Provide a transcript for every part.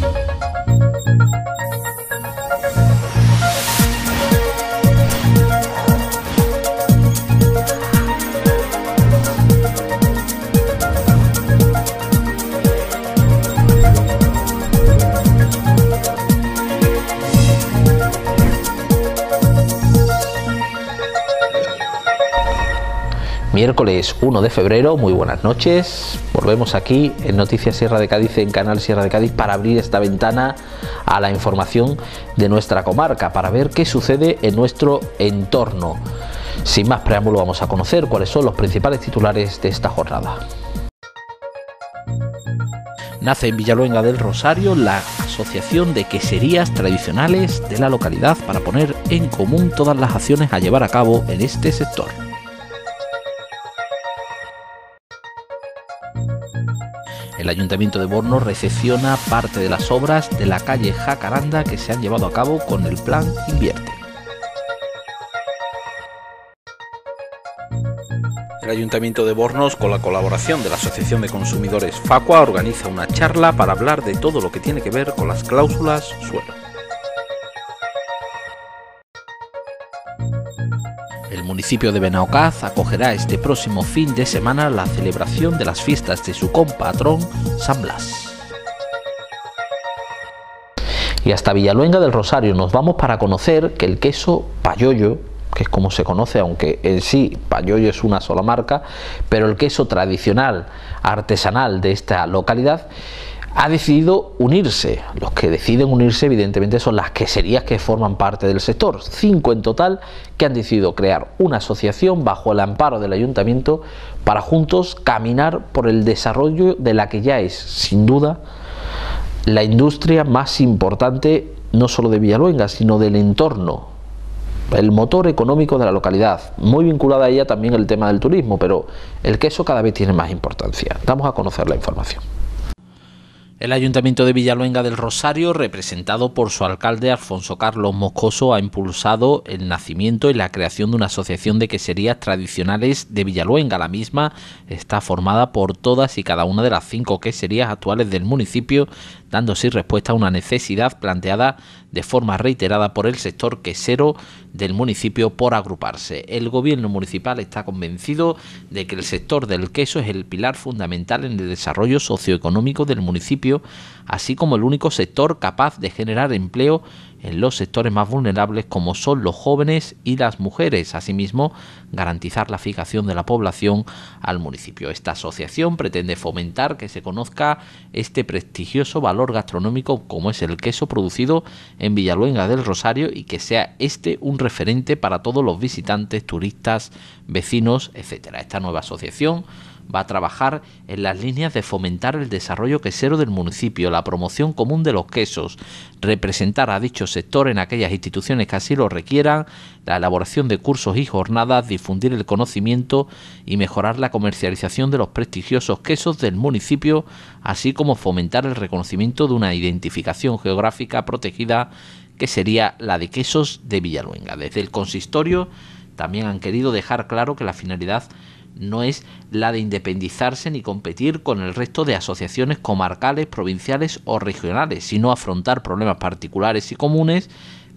thank you miércoles 1 de febrero. Muy buenas noches. Volvemos aquí en Noticias Sierra de Cádiz, en Canal Sierra de Cádiz, para abrir esta ventana a la información de nuestra comarca, para ver qué sucede en nuestro entorno. Sin más preámbulo, vamos a conocer cuáles son los principales titulares de esta jornada. Nace en Villaluenga del Rosario la Asociación de Queserías Tradicionales de la localidad para poner en común todas las acciones a llevar a cabo en este sector. El Ayuntamiento de Bornos recepciona parte de las obras de la calle Jacaranda que se han llevado a cabo con el plan Invierte. El Ayuntamiento de Bornos, con la colaboración de la Asociación de Consumidores Facua, organiza una charla para hablar de todo lo que tiene que ver con las cláusulas suelo. municipio de Benaocaz acogerá este próximo fin de semana la celebración de las fiestas de su compatrón San Blas. Y hasta Villaluenga del Rosario nos vamos para conocer que el queso payollo que es como se conoce, aunque en sí Payoyo es una sola marca, pero el queso tradicional, artesanal de esta localidad, ha decidido unirse. Los que deciden unirse, evidentemente, son las queserías que forman parte del sector. Cinco en total que han decidido crear una asociación bajo el amparo del ayuntamiento para juntos caminar por el desarrollo de la que ya es, sin duda, la industria más importante no solo de Villaluenga, sino del entorno, el motor económico de la localidad. Muy vinculada a ella también el tema del turismo, pero el queso cada vez tiene más importancia. Damos a conocer la información. El Ayuntamiento de Villaluenga del Rosario, representado por su alcalde Alfonso Carlos Moscoso, ha impulsado el nacimiento y la creación de una asociación de queserías tradicionales de Villaluenga. La misma está formada por todas y cada una de las cinco queserías actuales del municipio, dando respuesta a una necesidad planteada de forma reiterada por el sector quesero del municipio por agruparse. El gobierno municipal está convencido de que el sector del queso es el pilar fundamental en el desarrollo socioeconómico del municipio, así como el único sector capaz de generar empleo en los sectores más vulnerables como son los jóvenes y las mujeres. Asimismo, garantizar la fijación de la población al municipio. Esta asociación pretende fomentar que se conozca este prestigioso valor gastronómico como es el queso producido en Villaluenga del Rosario y que sea este un referente para todos los visitantes, turistas, vecinos, etc. Esta nueva asociación va a trabajar en las líneas de fomentar el desarrollo quesero del municipio, la promoción común de los quesos, representar a dicho sector en aquellas instituciones que así lo requieran, la elaboración de cursos y jornadas, difundir el conocimiento y mejorar la comercialización de los prestigiosos quesos del municipio, así como fomentar el reconocimiento de una identificación geográfica protegida que sería la de quesos de Villaluenga. Desde el consistorio también han querido dejar claro que la finalidad no es la de independizarse ni competir con el resto de asociaciones comarcales, provinciales o regionales, sino afrontar problemas particulares y comunes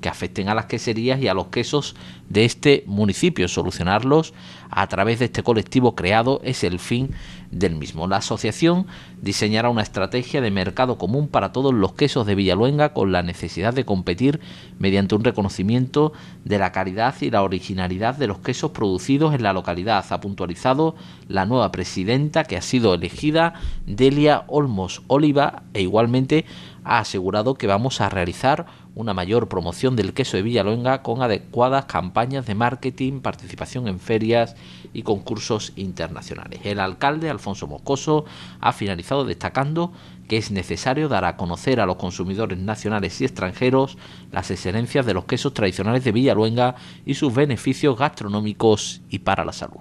que afecten a las queserías y a los quesos de este municipio. Solucionarlos a través de este colectivo creado es el fin del mismo. La asociación diseñará una estrategia de mercado común para todos los quesos de Villaluenga con la necesidad de competir mediante un reconocimiento de la calidad y la originalidad de los quesos producidos en la localidad, ha puntualizado la nueva presidenta que ha sido elegida, Delia Olmos Oliva, e igualmente ha asegurado que vamos a realizar una mayor promoción del queso de Villaluenga con adecuadas campañas de marketing, participación en ferias y concursos internacionales. El alcalde, Alfonso Moscoso, ha finalizado destacando que es necesario dar a conocer a los consumidores nacionales y extranjeros las excelencias de los quesos tradicionales de Villaluenga y sus beneficios gastronómicos y para la salud.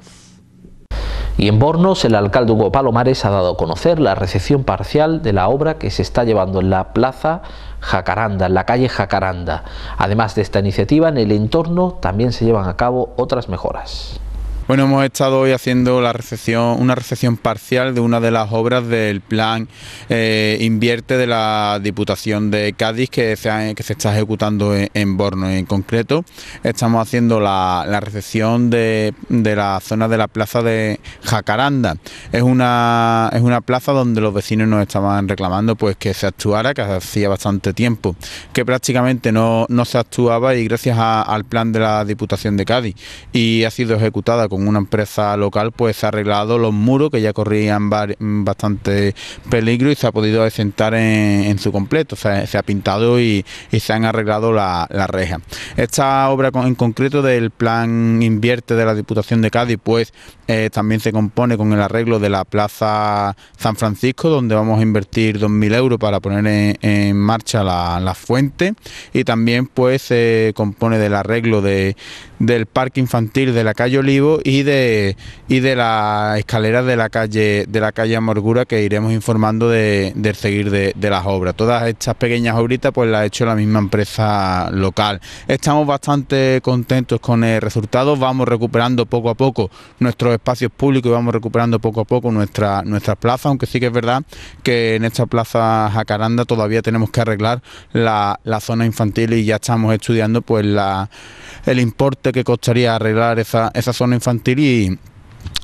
Y en Bornos, el alcalde Hugo Palomares ha dado a conocer la recepción parcial de la obra que se está llevando en la plaza Jacaranda, en la calle Jacaranda. Además de esta iniciativa, en el entorno también se llevan a cabo otras mejoras. Bueno, hemos estado hoy haciendo la recepción, una recepción parcial de una de las obras del plan eh, Invierte de la Diputación de Cádiz que se, está ejecutando en, Borno. En concreto, estamos haciendo la, recepción de, la zona de la plaza de Jacaranda. Es una, es una plaza donde los vecinos nos estaban reclamando pues que se actuara, que hacía bastante tiempo, que prácticamente no, se actuaba y gracias al plan de la Diputación de Cádiz y ha sido ejecutada con una empresa local pues se ha arreglado los muros que ya corrían bastante peligro y se ha podido asentar en, su completo, se, ha pintado y, se han arreglado la, la reja. Esta obra en concreto del plan invierte de la Diputación de Cádiz pues eh, también se compone con el arreglo de la Plaza San Francisco donde vamos a invertir 2.000 euros para poner en, marcha la, fuente y también pues se compone del arreglo de, del parque infantil de la calle Olivo y de, y de las escaleras de la calle de la calle Amorgura que iremos informando de, del seguir de, las obras. Todas estas pequeñas obritas pues las ha hecho la misma empresa local. Estamos bastante contentos con el resultado, vamos recuperando poco a poco nuestros espacios públicos y vamos recuperando poco a poco nuestra, nuestra plaza, aunque sí que es verdad que en esta plaza Jacaranda todavía tenemos que arreglar la, zona infantil y ya estamos estudiando pues el importe que costaría arreglar esa, esa zona infantil y,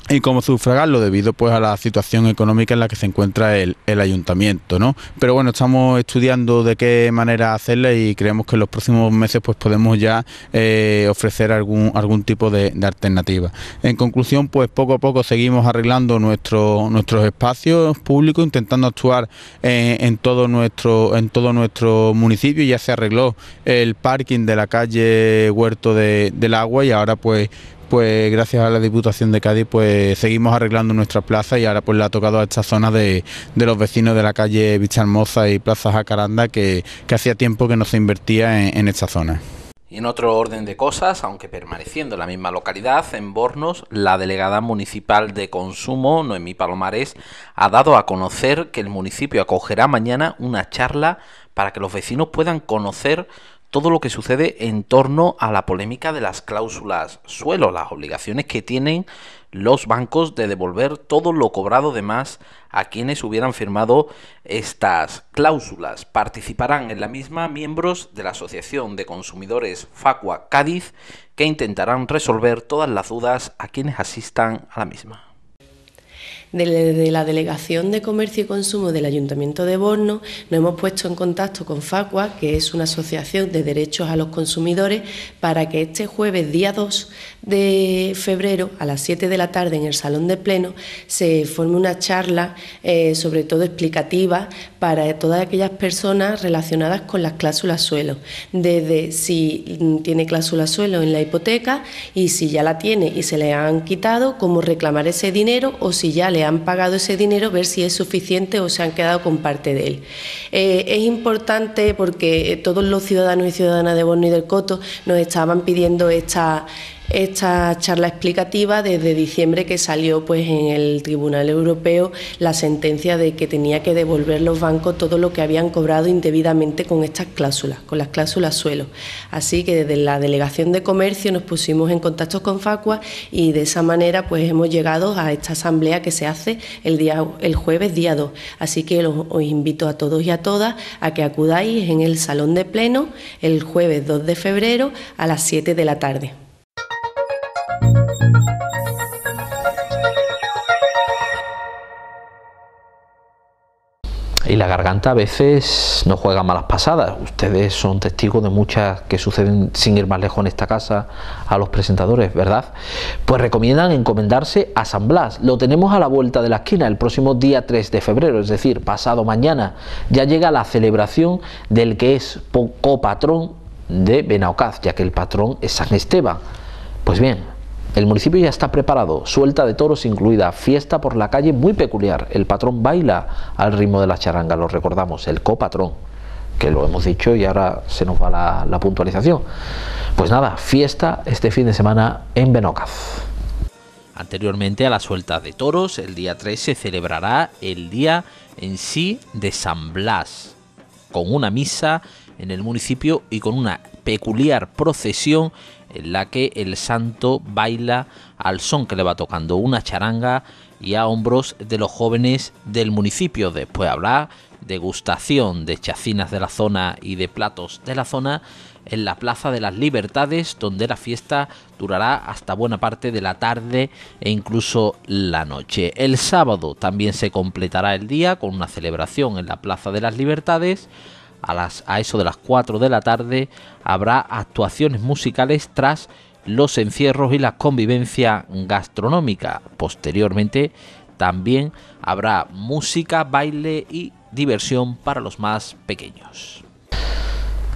y cómo sufragarlo debido pues a la situación económica en la que se encuentra el, ayuntamiento no pero bueno estamos estudiando de qué manera hacerla y creemos que en los próximos meses pues podemos ya eh, ofrecer algún algún tipo de, alternativa en conclusión pues poco a poco seguimos arreglando nuestros nuestros espacios públicos intentando actuar en, todo nuestro en todo nuestro municipio ya se arregló el parking de la calle Huerto del Agua y ahora pues pues gracias a la Diputación de Cádiz pues seguimos arreglando nuestra plaza y ahora pues le ha tocado a esta zona de, de los vecinos de la calle Vicharmoza y Plaza Jacaranda que, hacía tiempo que no se invertía en, esta zona. Y En otro orden de cosas, aunque permaneciendo en la misma localidad, en Bornos, la delegada municipal de consumo, Noemí Palomares, ha dado a conocer que el municipio acogerá mañana una charla para que los vecinos puedan conocer todo lo que sucede en torno a la polémica de las cláusulas suelo, las obligaciones que tienen los bancos de devolver todo lo cobrado de más a quienes hubieran firmado estas cláusulas. Participarán en la misma miembros de la Asociación de Consumidores Facua Cádiz que intentarán resolver todas las dudas a quienes asistan a la misma. Desde de la Delegación de Comercio y Consumo del Ayuntamiento de Borno nos hemos puesto en contacto con FACUA, que es una asociación de derechos a los consumidores, para que este jueves, día 2 de febrero, a las 7 de la tarde, en el Salón de Pleno, se forme una charla, eh, sobre todo explicativa, para todas aquellas personas relacionadas con las cláusulas suelo. Desde si tiene cláusula suelo en la hipoteca y si ya la tiene y se le han quitado, cómo reclamar ese dinero o si ya le han pagado ese dinero, ver si es suficiente o se han quedado con parte de él. Eh, es importante porque todos los ciudadanos y ciudadanas de Borno y del Coto nos estaban pidiendo esta esta charla explicativa desde diciembre que salió pues en el Tribunal Europeo la sentencia de que tenía que devolver los bancos todo lo que habían cobrado indebidamente con estas cláusulas, con las cláusulas suelo. Así que desde la Delegación de Comercio nos pusimos en contacto con Facua y de esa manera pues hemos llegado a esta asamblea que se hace el día el jueves día 2. Así que os invito a todos y a todas a que acudáis en el salón de pleno el jueves 2 de febrero a las 7 de la tarde. la garganta a veces no juega malas pasadas. Ustedes son testigos de muchas que suceden sin ir más lejos en esta casa a los presentadores, ¿verdad? Pues recomiendan encomendarse a San Blas. Lo tenemos a la vuelta de la esquina el próximo día 3 de febrero, es decir, pasado mañana. Ya llega la celebración del que es copatrón de Benaocaz, ya que el patrón es San Esteban. Pues bien, el municipio ya está preparado, suelta de toros incluida, fiesta por la calle muy peculiar. El patrón baila al ritmo de la charanga, lo recordamos, el copatrón, que lo hemos dicho y ahora se nos va la, puntualización. Pues nada, fiesta este fin de semana en Benocaz. Anteriormente a la suelta de toros, el día 3 se celebrará el día en sí de San Blas, con una misa en el municipio y con una peculiar procesión en la que el santo baila al son que le va tocando una charanga y a hombros de los jóvenes del municipio. Después habrá degustación de chacinas de la zona y de platos de la zona en la Plaza de las Libertades, donde la fiesta durará hasta buena parte de la tarde e incluso la noche. El sábado también se completará el día con una celebración en la Plaza de las Libertades a, eso de las 4 de la tarde habrá actuaciones musicales tras los encierros y la convivencia gastronómica. Posteriormente también habrá música, baile y diversión para los más pequeños.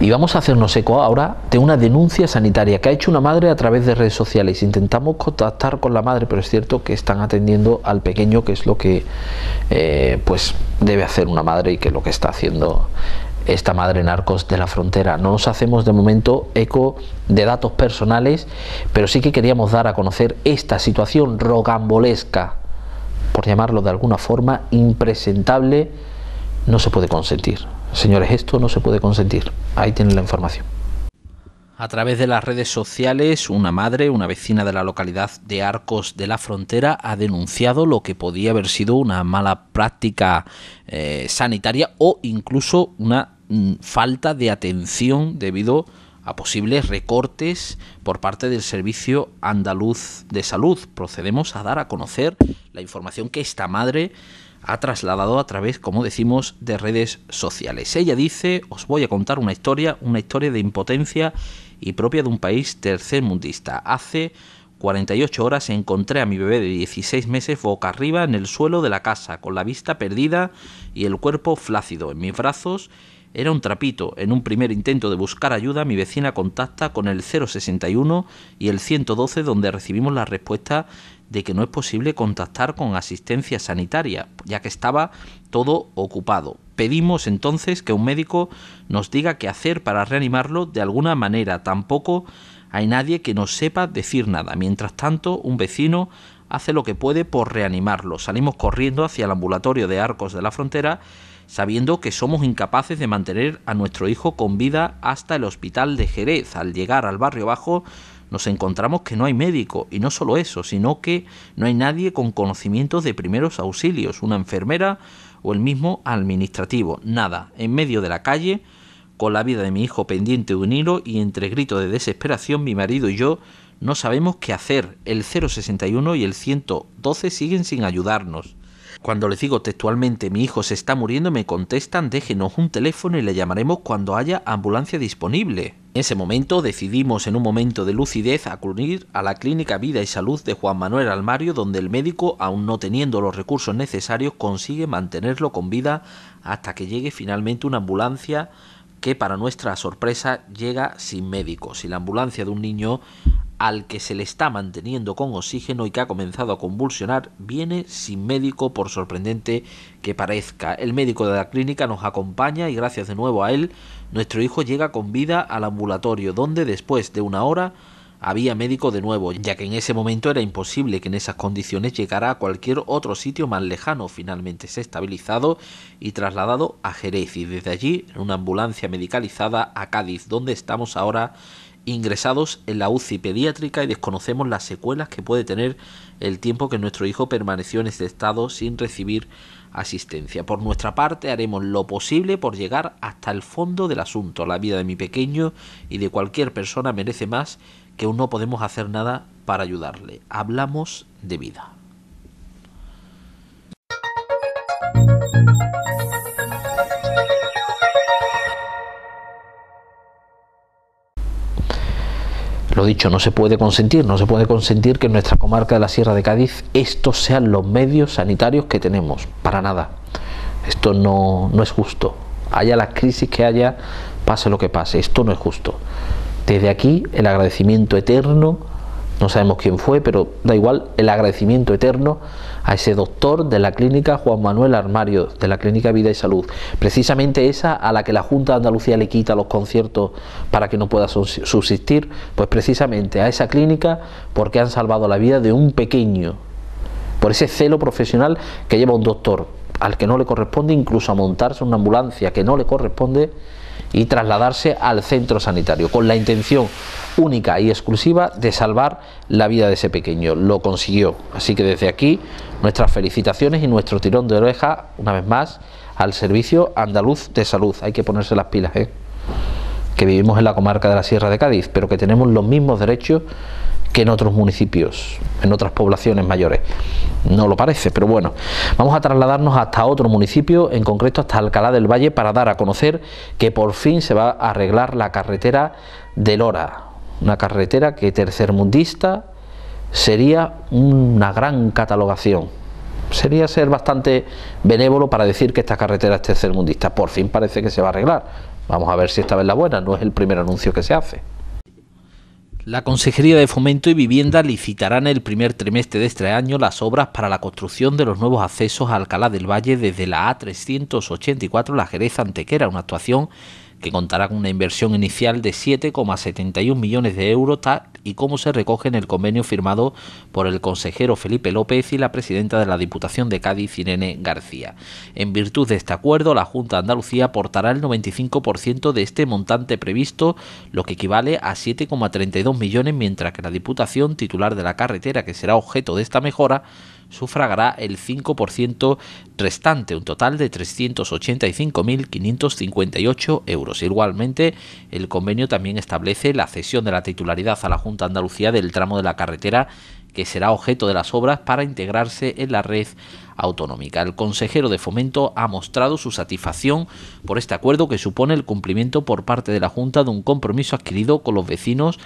Y vamos a hacernos eco ahora de una denuncia sanitaria que ha hecho una madre a través de redes sociales. Intentamos contactar con la madre, pero es cierto que están atendiendo al pequeño, que es lo que eh, pues debe hacer una madre y que es lo que está haciendo esta madre narcos de la frontera. No nos hacemos de momento eco de datos personales, pero sí que queríamos dar a conocer esta situación rogambolesca por llamarlo de alguna forma, impresentable, no se puede consentir. Señores, esto no se puede consentir. Ahí tienen la información. A través de las redes sociales, una madre, una vecina de la localidad de Arcos de la Frontera, ha denunciado lo que podía haber sido una mala práctica eh, sanitaria o incluso una mm, falta de atención debido a posibles recortes por parte del Servicio Andaluz de Salud. Procedemos a dar a conocer la información que esta madre ha trasladado a través, como decimos, de redes sociales. Ella dice, os voy a contar una historia, una historia de impotencia y propia de un país tercermundista. Hace 48 horas encontré a mi bebé de 16 meses boca arriba en el suelo de la casa, con la vista perdida y el cuerpo flácido. En mis brazos era un trapito. En un primer intento de buscar ayuda, mi vecina contacta con el 061 y el 112 donde recibimos la respuesta de que no es posible contactar con asistencia sanitaria, ya que estaba todo ocupado. Pedimos entonces que un médico nos diga qué hacer para reanimarlo de alguna manera. Tampoco hay nadie que nos sepa decir nada. Mientras tanto, un vecino hace lo que puede por reanimarlo. Salimos corriendo hacia el ambulatorio de Arcos de la Frontera sabiendo que somos incapaces de mantener a nuestro hijo con vida hasta el hospital de Jerez. Al llegar al barrio bajo nos encontramos que no hay médico y no solo eso, sino que no hay nadie con conocimientos de primeros auxilios, una enfermera o el mismo administrativo. Nada, en medio de la calle, con la vida de mi hijo pendiente de un hilo y entre gritos de desesperación mi marido y yo no sabemos qué hacer. El 061 y el 112 siguen sin ayudarnos. Cuando les digo textualmente mi hijo se está muriendo, me contestan déjenos un teléfono y le llamaremos cuando haya ambulancia disponible. En ese momento decidimos en un momento de lucidez acudir a la clínica Vida y Salud de Juan Manuel Almario donde el médico, aún no teniendo los recursos necesarios, consigue mantenerlo con vida hasta que llegue finalmente una ambulancia que para nuestra sorpresa llega sin médicos Si la ambulancia de un niño al que se le está manteniendo con oxígeno y que ha comenzado a convulsionar viene sin médico por sorprendente que parezca. El médico de la clínica nos acompaña y gracias de nuevo a él nuestro hijo llega con vida al ambulatorio donde después de una hora había médico de nuevo, ya que en ese momento era imposible que en esas condiciones llegara a cualquier otro sitio más lejano. Finalmente se ha estabilizado y trasladado a Jerez y desde allí en una ambulancia medicalizada a Cádiz, donde estamos ahora ingresados en la UCI pediátrica y desconocemos las secuelas que puede tener el tiempo que nuestro hijo permaneció en este estado sin recibir asistencia. Por nuestra parte haremos lo posible por llegar hasta el fondo del asunto. La vida de mi pequeño y de cualquier persona merece más que aún no podemos hacer nada para ayudarle. Hablamos de vida. dicho, no se puede consentir, no se puede consentir que en nuestra comarca de la Sierra de Cádiz estos sean los medios sanitarios que tenemos, para nada. Esto no, no es justo. Haya las crisis que haya, pase lo que pase, esto no es justo. Desde aquí el agradecimiento eterno, no sabemos quién fue, pero da igual, el agradecimiento eterno a ese doctor de la clínica Juan Manuel Armario, de la clínica Vida y Salud, precisamente esa a la que la Junta de Andalucía le quita los conciertos para que no pueda subsistir, pues precisamente a esa clínica porque han salvado la vida de un pequeño, por ese celo profesional que lleva un doctor, al que no le corresponde incluso a montarse una ambulancia que no le corresponde y trasladarse al centro sanitario, con la intención única y exclusiva de salvar la vida de ese pequeño. Lo consiguió. Así que desde aquí nuestras felicitaciones y nuestro tirón de oreja, una vez más, al Servicio Andaluz de Salud. Hay que ponerse las pilas, ¿eh? que vivimos en la comarca de la Sierra de Cádiz, pero que tenemos los mismos derechos que en otros municipios, en otras poblaciones mayores. No lo parece, pero bueno, vamos a trasladarnos hasta otro municipio, en concreto hasta Alcalá del Valle, para dar a conocer que por fin se va a arreglar la carretera de Lora, una carretera que tercermundista sería una gran catalogación sería ser bastante benévolo para decir que esta carretera es tercermundista. Por fin parece que se va a arreglar. Vamos a ver si esta vez la buena, no es el primer anuncio que se hace. La Consejería de Fomento y Vivienda licitará en el primer trimestre de este año las obras para la construcción de los nuevos accesos a Alcalá del Valle desde la A384 La Jerez Antequera, una actuación que contará con una inversión inicial de 7,71 millones de euros tal y como se recoge en el convenio firmado por el consejero Felipe López y la presidenta de la Diputación de Cádiz, Irene García. En virtud de este acuerdo, la Junta de Andalucía aportará el 95% de este montante previsto, lo que equivale a 7,32 millones, mientras que la Diputación, titular de la carretera que será objeto de esta mejora, sufragará el 5% restante, un total de 385.558 euros. Igualmente, el convenio también establece la cesión de la titularidad a la Junta Andalucía del tramo de la carretera que será objeto de las obras para integrarse en la red autonómica. El consejero de fomento ha mostrado su satisfacción por este acuerdo que supone el cumplimiento por parte de la Junta de un compromiso adquirido con los vecinos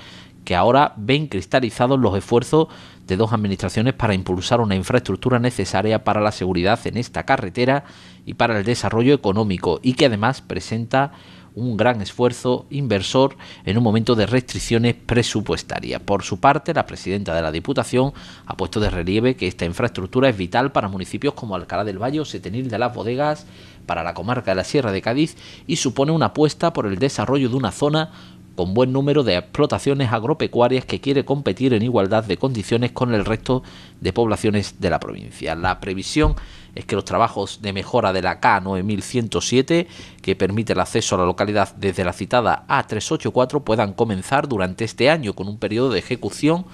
que ahora ven cristalizados los esfuerzos de dos administraciones para impulsar una infraestructura necesaria para la seguridad en esta carretera y para el desarrollo económico y que además presenta un gran esfuerzo inversor en un momento de restricciones presupuestarias. Por su parte, la presidenta de la Diputación ha puesto de relieve que esta infraestructura es vital para municipios como Alcalá del Valle Setenil de las Bodegas, para la comarca de la Sierra de Cádiz y supone una apuesta por el desarrollo de una zona con buen número de explotaciones agropecuarias que quiere competir en igualdad de condiciones con el resto de poblaciones de la provincia. La previsión es que los trabajos de mejora de la K9107, que permite el acceso a la localidad desde la citada A384, puedan comenzar durante este año con un periodo de ejecución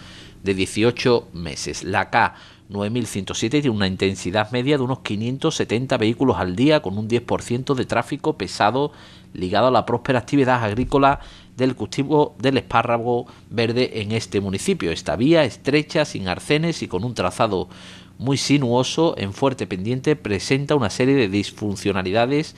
de 18 meses. La K 9107 tiene una intensidad media de unos 570 vehículos al día con un 10% de tráfico pesado ligado a la próspera actividad agrícola del cultivo del espárrago verde en este municipio. Esta vía estrecha, sin arcenes y con un trazado muy sinuoso en fuerte pendiente presenta una serie de disfuncionalidades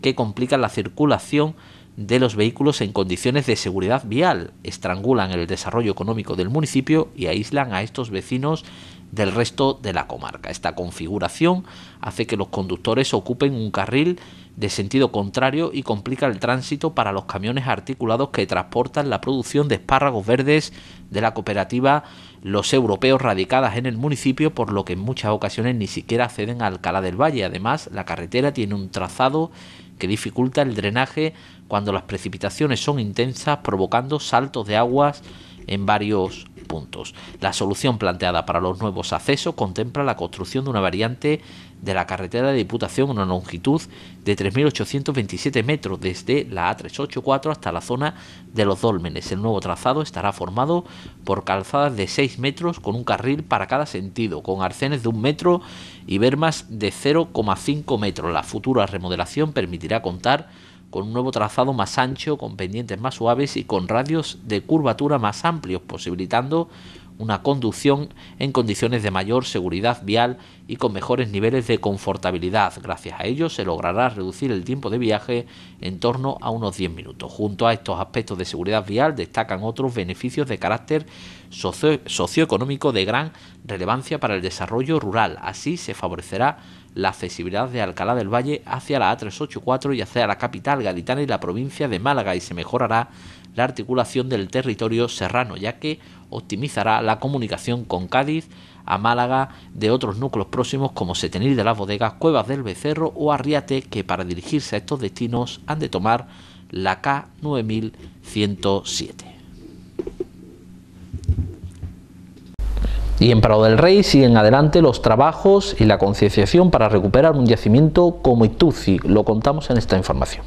que complican la circulación de los vehículos en condiciones de seguridad vial, estrangulan el desarrollo económico del municipio y aíslan a estos vecinos del resto de la comarca. Esta configuración hace que los conductores ocupen un carril de sentido contrario y complica el tránsito para los camiones articulados que transportan la producción de espárragos verdes de la cooperativa Los Europeos radicadas en el municipio, por lo que en muchas ocasiones ni siquiera acceden a Alcalá del Valle. Además, la carretera tiene un trazado que dificulta el drenaje cuando las precipitaciones son intensas, provocando saltos de aguas en varios la solución planteada para los nuevos accesos contempla la construcción de una variante de la carretera de Diputación, una longitud de 3.827 metros desde la A384 hasta la zona de los Dólmenes. El nuevo trazado estará formado por calzadas de 6 metros con un carril para cada sentido, con arcenes de 1 metro y bermas de 0,5 metros. La futura remodelación permitirá contar con un nuevo trazado más ancho, con pendientes más suaves y con radios de curvatura más amplios, posibilitando una conducción en condiciones de mayor seguridad vial y con mejores niveles de confortabilidad. Gracias a ello se logrará reducir el tiempo de viaje en torno a unos 10 minutos. Junto a estos aspectos de seguridad vial destacan otros beneficios de carácter socioeconómico de gran relevancia para el desarrollo rural. Así se favorecerá la accesibilidad de Alcalá del Valle hacia la A384 y hacia la capital gaditana y la provincia de Málaga y se mejorará la articulación del territorio serrano, ya que optimizará la comunicación con Cádiz, a Málaga, de otros núcleos próximos como Setenil de las Bodegas, Cuevas del Becerro o Arriate, que para dirigirse a estos destinos han de tomar la K9107. Y en Prado del Rey siguen adelante los trabajos y la concienciación para recuperar un yacimiento como Ituzi. Lo contamos en esta información.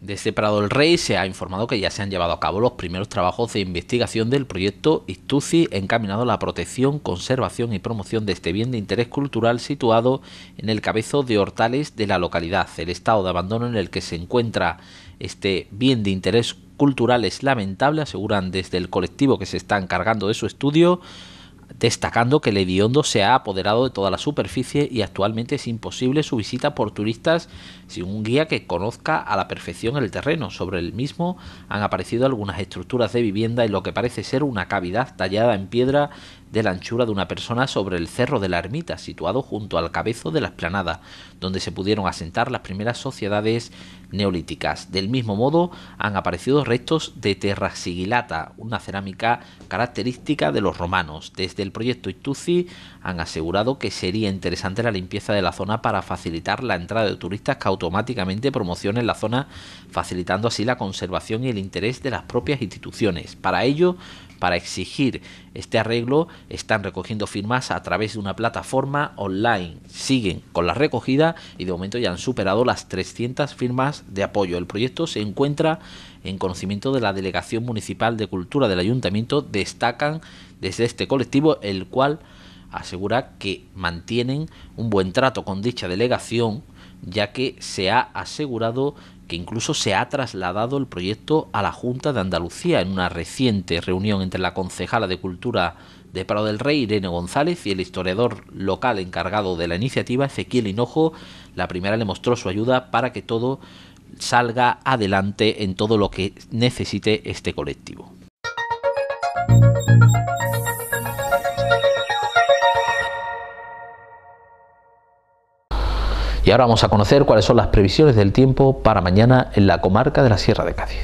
Desde este Prado del Rey se ha informado que ya se han llevado a cabo los primeros trabajos de investigación del proyecto Istuzi encaminado a la protección, conservación y promoción de este bien de interés cultural situado en el cabezo de Hortales de la localidad, el estado de abandono en el que se encuentra este bien de interés cultural culturales es lamentable, aseguran desde el colectivo que se está encargando de su estudio, destacando que el hediondo se ha apoderado de toda la superficie y actualmente es imposible su visita por turistas sin un guía que conozca a la perfección el terreno. Sobre el mismo han aparecido algunas estructuras de vivienda y lo que parece ser una cavidad tallada en piedra de la anchura de una persona sobre el cerro de la ermita, situado junto al cabezo de la explanada, donde se pudieron asentar las primeras sociedades neolíticas. Del mismo modo, han aparecido restos de sigilata una cerámica característica de los romanos. Desde el proyecto Istuzi han asegurado que sería interesante la limpieza de la zona para facilitar la entrada de turistas que automáticamente promocionen la zona, facilitando así la conservación y el interés de las propias instituciones. Para ello, para exigir este arreglo están recogiendo firmas a través de una plataforma online. Siguen con la recogida y de momento ya han superado las 300 firmas de apoyo. El proyecto se encuentra en conocimiento de la Delegación Municipal de Cultura del Ayuntamiento. Destacan desde este colectivo el cual asegura que mantienen un buen trato con dicha delegación ya que se ha asegurado que incluso se ha trasladado el proyecto a la Junta de Andalucía en una reciente reunión entre la concejala de Cultura de Prado del Rey, Irene González, y el historiador local encargado de la iniciativa, Ezequiel Hinojo. La primera le mostró su ayuda para que todo salga adelante en todo lo que necesite este colectivo. Y ahora vamos a conocer cuáles son las previsiones del tiempo para mañana en la comarca de la Sierra de Cádiz.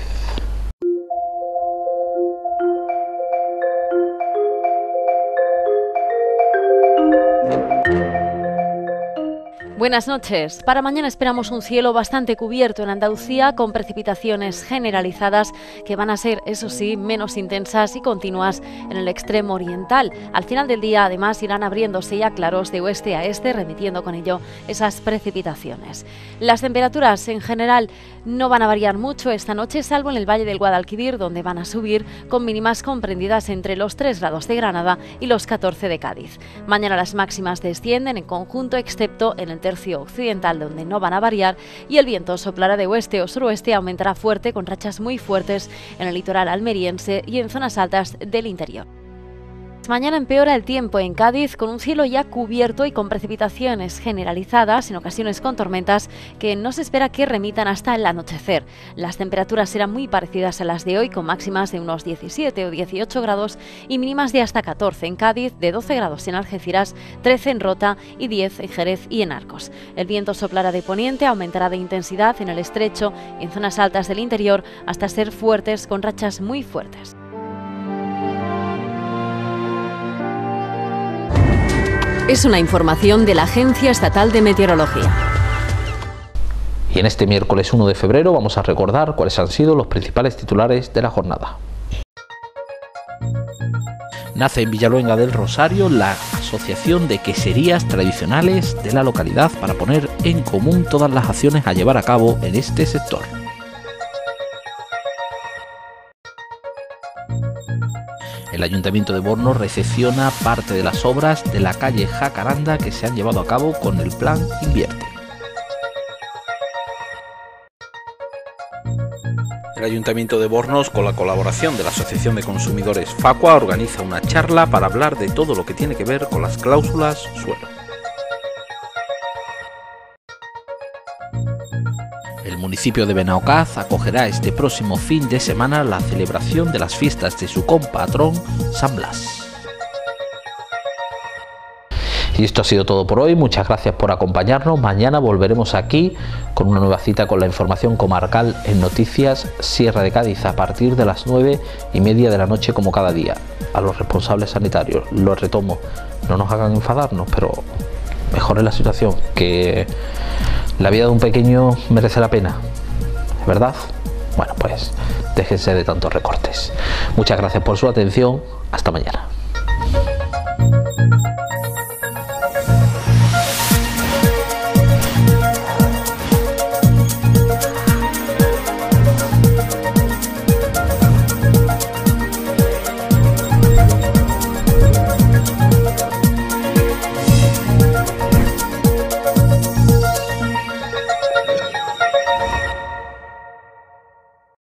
Buenas noches. Para mañana esperamos un cielo bastante cubierto en Andalucía con precipitaciones generalizadas que van a ser, eso sí, menos intensas y continuas en el extremo oriental. Al final del día, además, irán abriéndose ya claros de oeste a este, remitiendo con ello esas precipitaciones. Las temperaturas en general no van a variar mucho esta noche, salvo en el Valle del Guadalquivir, donde van a subir con mínimas comprendidas entre los 3 grados de Granada y los 14 de Cádiz. Mañana las máximas descienden en conjunto, excepto en el tercer occidental donde no van a variar y el viento soplará de oeste o suroeste aumentará fuerte con rachas muy fuertes en el litoral almeriense y en zonas altas del interior. Mañana empeora el tiempo en Cádiz con un cielo ya cubierto y con precipitaciones generalizadas, en ocasiones con tormentas, que no se espera que remitan hasta el anochecer. Las temperaturas serán muy parecidas a las de hoy, con máximas de unos 17 o 18 grados y mínimas de hasta 14 en Cádiz, de 12 grados en Algeciras, 13 en Rota y 10 en Jerez y en Arcos. El viento soplará de poniente, aumentará de intensidad en el estrecho, en zonas altas del interior, hasta ser fuertes con rachas muy fuertes. Es una información de la Agencia Estatal de Meteorología. Y en este miércoles 1 de febrero vamos a recordar cuáles han sido los principales titulares de la jornada. Nace en Villaluenga del Rosario la Asociación de Queserías Tradicionales de la localidad para poner en común todas las acciones a llevar a cabo en este sector. el Ayuntamiento de Bornos recepciona parte de las obras de la calle Jacaranda que se han llevado a cabo con el plan Invierte. El Ayuntamiento de Bornos, con la colaboración de la Asociación de Consumidores Facua, organiza una charla para hablar de todo lo que tiene que ver con las cláusulas suelo. El municipio de Benaocaz acogerá este próximo fin de semana la celebración de las fiestas de su compatrón San Blas. Y esto ha sido todo por hoy. Muchas gracias por acompañarnos. Mañana volveremos aquí con una nueva cita con la información comarcal en Noticias Sierra de Cádiz a partir de las 9 y media de la noche como cada día. A los responsables sanitarios, los retomo, no nos hagan enfadarnos, pero mejore la situación que la vida de un pequeño merece la pena, ¿verdad? Bueno, pues déjense de tantos recortes. Muchas gracias por su atención. Hasta mañana.